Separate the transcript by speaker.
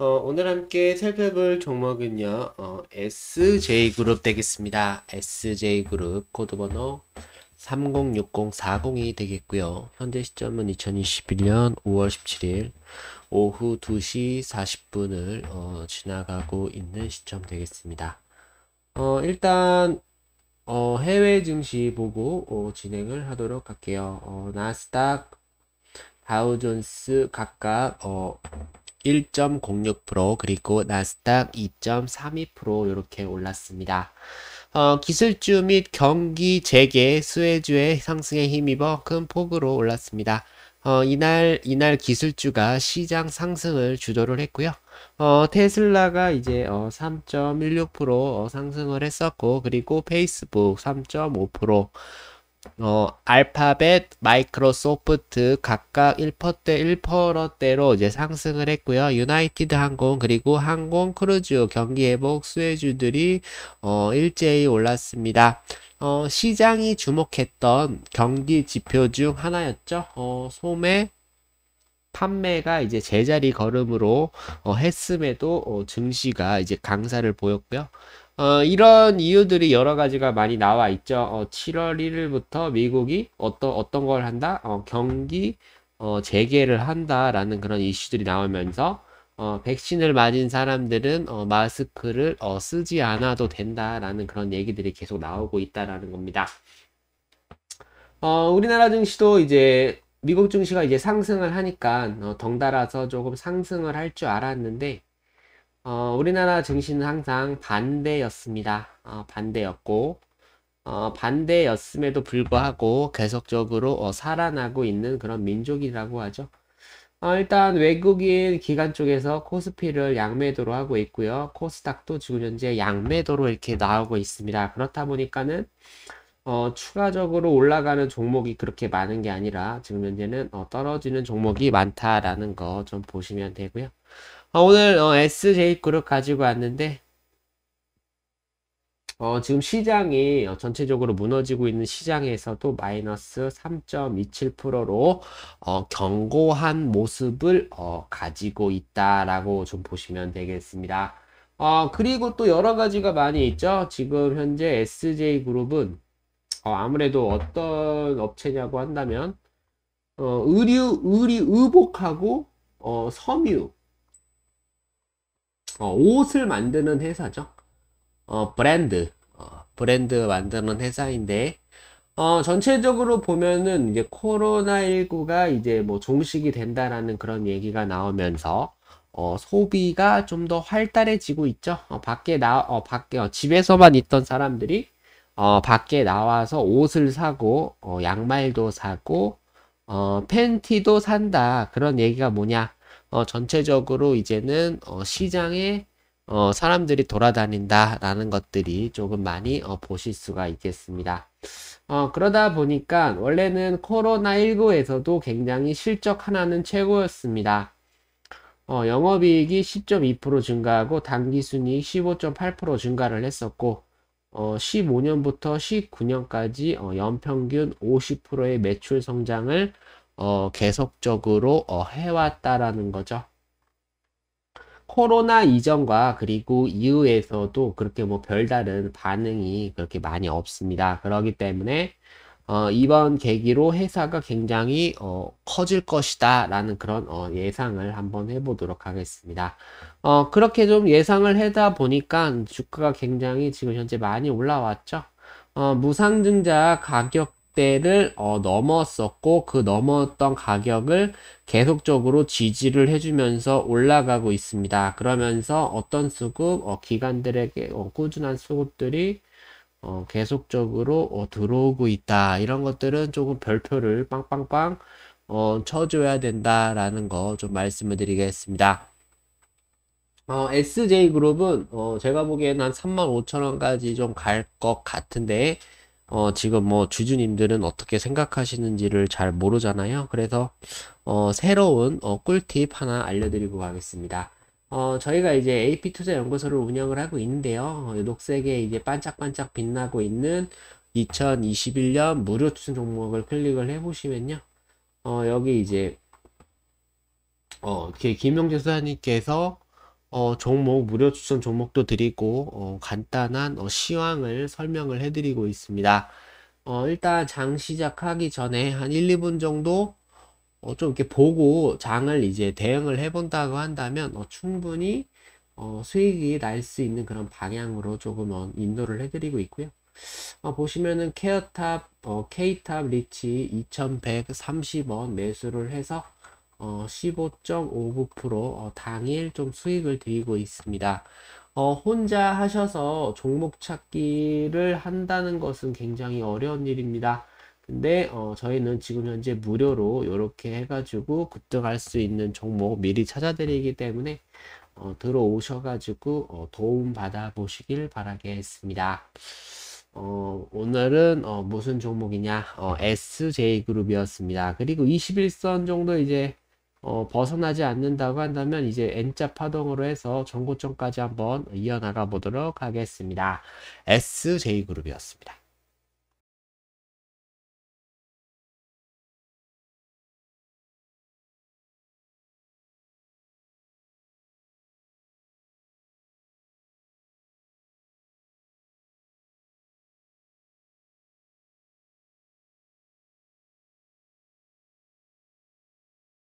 Speaker 1: 어, 오늘 함께 살펴볼 종목은요, 어, SJ그룹 되겠습니다. SJ그룹 코드번호 306040이 되겠고요. 현재 시점은 2021년 5월 17일 오후 2시 40분을 어, 지나가고 있는 시점 되겠습니다. 어, 일단 어, 해외 증시 보고 어, 진행을 하도록 할게요. 어, 나스닥, 다우존스 각각 어, 1.06% 그리고 나스닥 2.32% 이렇게 올랐습니다. 어, 기술주 및 경기 재계 수혜주의 상승에 힘입어 큰 폭으로 올랐습니다. 어, 이날 이날 기술주가 시장 상승을 주도를 했고요. 어, 테슬라가 이제 어, 3.16% 어, 상승을 했었고 그리고 페이스북 3.5% 어, 알파벳, 마이크로소프트 각각 1%대 1%대로 이제 상승을 했고요. 유나이티드 항공 그리고 항공 크루즈 경기 회복 수혜주들이 어, 일제히 올랐습니다. 어, 시장이 주목했던 경기 지표 중 하나였죠. 어, 소매 판매가 이제 제자리 걸음으로 어, 했음에도 어, 증시가 이제 강사를 보였고요. 어, 이런 이유들이 여러 가지가 많이 나와 있죠. 어, 7월 1일부터 미국이 어떤 어떤 걸 한다? 어, 경기 어, 재개를 한다라는 그런 이슈들이 나오면서 어, 백신을 맞은 사람들은 어, 마스크를 어, 쓰지 않아도 된다라는 그런 얘기들이 계속 나오고 있다라는 겁니다. 어, 우리나라 증시도 이제 미국 증시가 이제 상승을 하니까 어, 덩달아서 조금 상승을 할 줄 알았는데 어, 우리나라 증시는 항상 반대였습니다. 어, 반대였고 어, 반대였음에도 불구하고 계속적으로 어, 살아나고 있는 그런 민족이라고 하죠. 어, 일단 외국인 기관 쪽에서 코스피를 양매도로 하고 있고요. 코스닥도 지금 현재 양매도로 이렇게 나오고 있습니다. 그렇다 보니까는 어, 추가적으로 올라가는 종목이 그렇게 많은 게 아니라 지금 현재는 어, 떨어지는 종목이 많다라는 거 좀 보시면 되고요. 어, 오늘 어, SJ그룹 가지고 왔는데 어, 지금 시장이 어, 전체적으로 무너지고 있는 시장에서도 마이너스 3.27%로 어, 견고한 모습을 어, 가지고 있다라고 좀 보시면 되겠습니다. 어, 그리고 또 여러 가지가 많이 있죠. 지금 현재 SJ그룹은 어, 아무래도 어떤 업체냐고 한다면 어, 의류, 의류, 의복하고 어, 섬유 어, 옷을 만드는 회사죠. 어, 브랜드. 어, 브랜드 만드는 회사인데, 어, 전체적으로 보면은 이제 코로나19가 이제 뭐 종식이 된다라는 그런 얘기가 나오면서, 어, 소비가 좀 더 활달해지고 있죠. 어, 밖에 나, 어, 밖에, 어, 집에서만 있던 사람들이, 어, 밖에 나와서 옷을 사고, 어, 양말도 사고, 어, 팬티도 산다. 그런 얘기가 뭐냐. 어, 전체적으로 이제는 어, 시장에 어, 사람들이 돌아다닌다라는 것들이 조금 많이 어, 보실 수가 있겠습니다. 어, 그러다 보니까 원래는 코로나19에서도 굉장히 실적 하나는 최고였습니다. 어, 영업이익이 10.2% 증가하고 당기순이익 15.8% 증가를 했었고 어, 15년부터 19년까지 어, 연평균 50%의 매출 성장을 어, 계속적으로 어, 해왔다라는 거죠. 코로나 이전과 그리고 이후에서도 그렇게 뭐 별다른 반응이 그렇게 많이 없습니다. 그러기 때문에 어, 이번 계기로 회사가 굉장히 어, 커질 것이다 라는 그런 어, 예상을 한번 해보도록 하겠습니다. 어, 그렇게 좀 예상을 하다 보니까 주가가 굉장히 지금 현재 많이 올라왔죠. 어, 무상증자 가격 100대를 어, 넘었었고 그 넘었던 가격을 계속적으로 지지를 해주면서 올라가고 있습니다. 그러면서 어떤 수급, 어, 기관들에게 어, 꾸준한 수급들이 어, 계속적으로 어, 들어오고 있다. 이런 것들은 조금 별표를 빵빵빵 어, 쳐줘야 된다라는 거 좀 말씀을 드리겠습니다. 어, SJ그룹은 어, 제가 보기에는 한 35,000원까지 좀 갈 것 같은데 어, 지금 뭐 주주님들은 어떻게 생각하시는지를 잘 모르잖아요. 그래서 어, 새로운 어, 꿀팁 하나 알려드리고 가겠습니다. 어, 저희가 이제 AP 투자 연구소를 운영을 하고 있는데요. 녹색에 이제 반짝반짝 빛나고 있는 2021년 무료 추천 종목을 클릭을 해보시면요. 어, 여기 이제 어, 김영재 수사님께서 어, 종목 무료 추천 종목도 드리고 어, 간단한 어, 시황을 설명을 해드리고 있습니다. 어, 일단 장 시작하기 전에 한 1, 2분 정도 어, 좀 이렇게 보고 장을 이제 대응을 해본다고 한다면 어, 충분히 어, 수익이 날 수 있는 그런 방향으로 조금 어, 인도를 해드리고 있고요. 어, 보시면은 케어탑, 어, K탑 리치 2130원 매수를 해서 어, 15.59% 어, 당일 좀 수익을 드리고 있습니다. 어, 혼자 하셔서 종목 찾기를 한다는 것은 굉장히 어려운 일입니다. 근데 어, 저희는 지금 현재 무료로 이렇게 해가지고 급등할 수 있는 종목 미리 찾아드리기 때문에 어, 들어오셔가지고 어, 도움 받아보시길 바라겠습니다. 어, 오늘은 어, 무슨 종목이냐 어, SJ그룹이었습니다. 그리고 21선 정도 이제 어, 벗어나지 않는다고 한다면 이제 N자 파동으로 해서 전고점까지 한번 이어나가 보도록 하겠습니다. SJ그룹이었습니다.